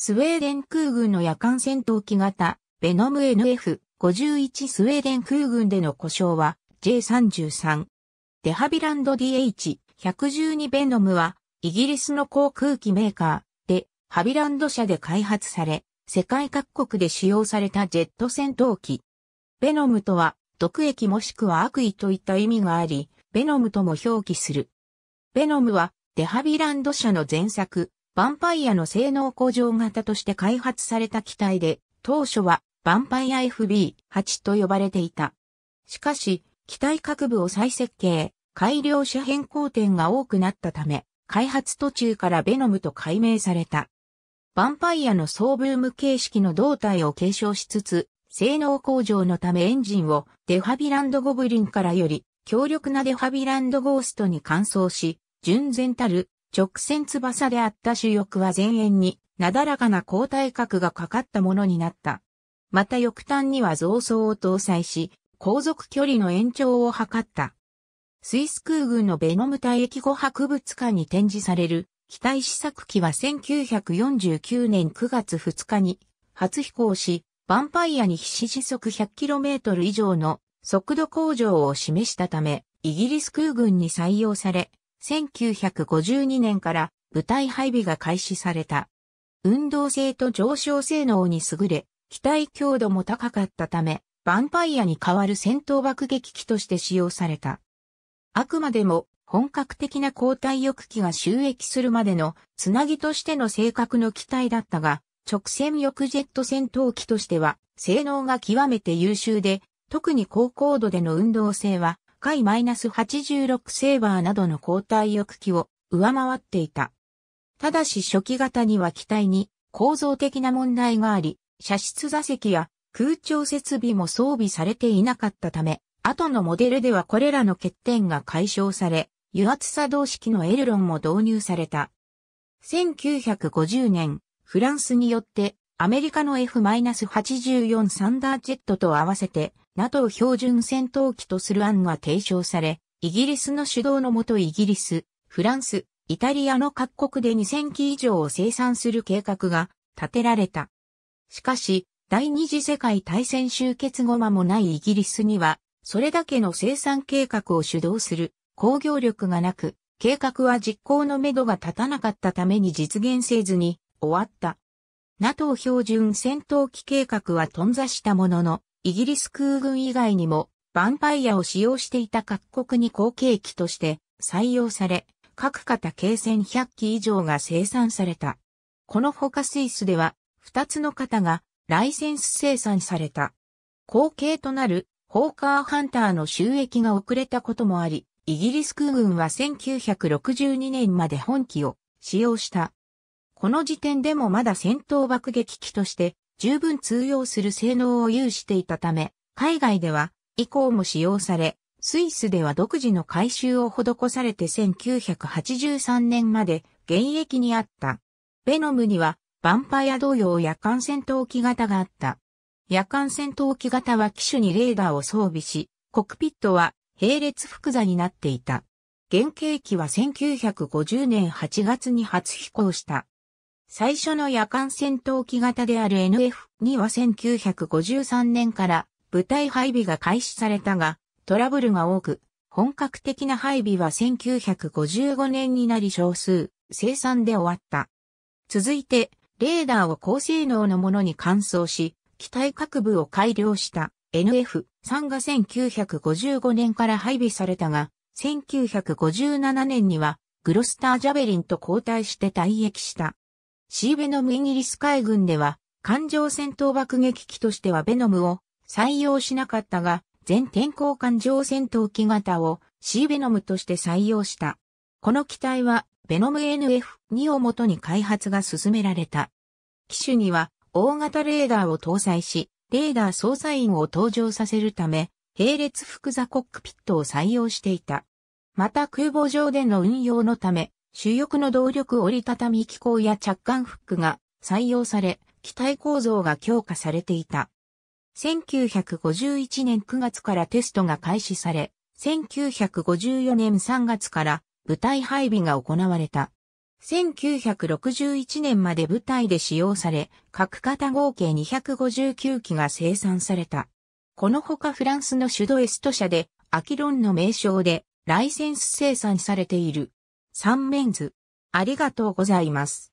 スウェーデン空軍の夜間戦闘機型、ベノム NF51 スウェーデン空軍での故障は J33。デハビランド DH112 ベノムは、イギリスの航空機メーカー、で、ハビランド社で開発され、世界各国で使用されたジェット戦闘機。ベノムとは、毒液もしくは悪意といった意味があり、ベノムとも表記する。ベノムは、デハビランド社の前作、ヴァンパイアの性能向上型として開発された機体で、当初はヴァンパイア FB8 と呼ばれていた。しかし、機体各部を再設計、改良者変更点が多くなったため、開発途中からベノムと改名された。ヴァンパイアの総ブーム形式の胴体を継承しつつ、性能向上のためエンジンをデファビランドゴブリンからより強力なデファビランドゴーストに換装し、純然たる直線翼であった主翼は前縁になだらかな交代角がかかったものになった。また翼端には増装を搭載し、航続距離の延長を図った。スイス空軍のベノム隊駅後博物館に展示される機体試作機は1949年9月2日に初飛行し、ヴァンパイアに必死時速 100km 以上の速度向上を示したため、イギリス空軍に採用され、1952年から部隊配備が開始された。運動性と上昇性能に優れ、機体強度も高かったため、ヴァンパイアに代わる戦闘爆撃機として使用された。あくまでも本格的な交代翼機が収益するまでのつなぎとしての性格の機体だったが、直線翼ジェット戦闘機としては性能が極めて優秀で、特に高高度での運動性は回 -86 セーバーなどの交代翼機を上回っていた。ただし初期型には機体に構造的な問題があり、射出座席や空調設備も装備されていなかったため、後のモデルではこれらの欠点が解消され、油圧作動式のエルロンも導入された。1950年、フランスによってアメリカの F-84 サンダージェットと合わせて NATO 標準戦闘機とする案が提唱され、イギリスの主導のもとイギリス、フランス、イタリアの各国で2000機以上を生産する計画が立てられた。しかし、第二次世界大戦終結後間もないイギリスには、それだけの生産計画を主導する工業力がなく、計画は実行のめどが立たなかったために実現せずに終わった。NATO 標準戦闘機計画は頓挫したものの、イギリス空軍以外にも、ヴァンパイアを使用していた各国に後継機として採用され、各型計戦100機以上が生産された。このほかスイスでは、2つの型がライセンス生産された。後継となるホーカーハンターの収益が遅れたこともあり、イギリス空軍は1962年まで本機を使用した。この時点でもまだ戦闘爆撃機として十分通用する性能を有していたため、海外では以降も使用され、スイスでは独自の改修を施されて1983年まで現役にあった。ベノムにはバンパイア同様夜間戦闘機型があった。夜間戦闘機型は機種にレーダーを装備し、コクピットは並列複座になっていた。原型機は1950年8月に初飛行した。最初の夜間戦闘機型である NF2 は1953年から部隊配備が開始されたが、トラブルが多く、本格的な配備は1955年になり少数、生産で終わった。続いて、レーダーを高性能のものに換装し、機体各部を改良した NF3 が1955年から配備されたが、1957年にはグロスタージャベリンと交代して退役した。シーベノムイギリス海軍では、艦上戦闘爆撃機としてはベノムを採用しなかったが、全天候艦上戦闘機型をシーベノムとして採用した。この機体は、ベノム NF2 をもとに開発が進められた。機種には、大型レーダーを搭載し、レーダー操作員を登場させるため、並列複座コックピットを採用していた。また空母上での運用のため、主翼の動力折りたたみ機構や着艦フックが採用され、機体構造が強化されていた。1951年9月からテストが開始され、1954年3月から部隊配備が行われた。1961年まで部隊で使用され、各型合計259機が生産された。このほかフランスのシュドエスト社で、アキロンの名称で、ライセンス生産されている。三面図。ありがとうございます。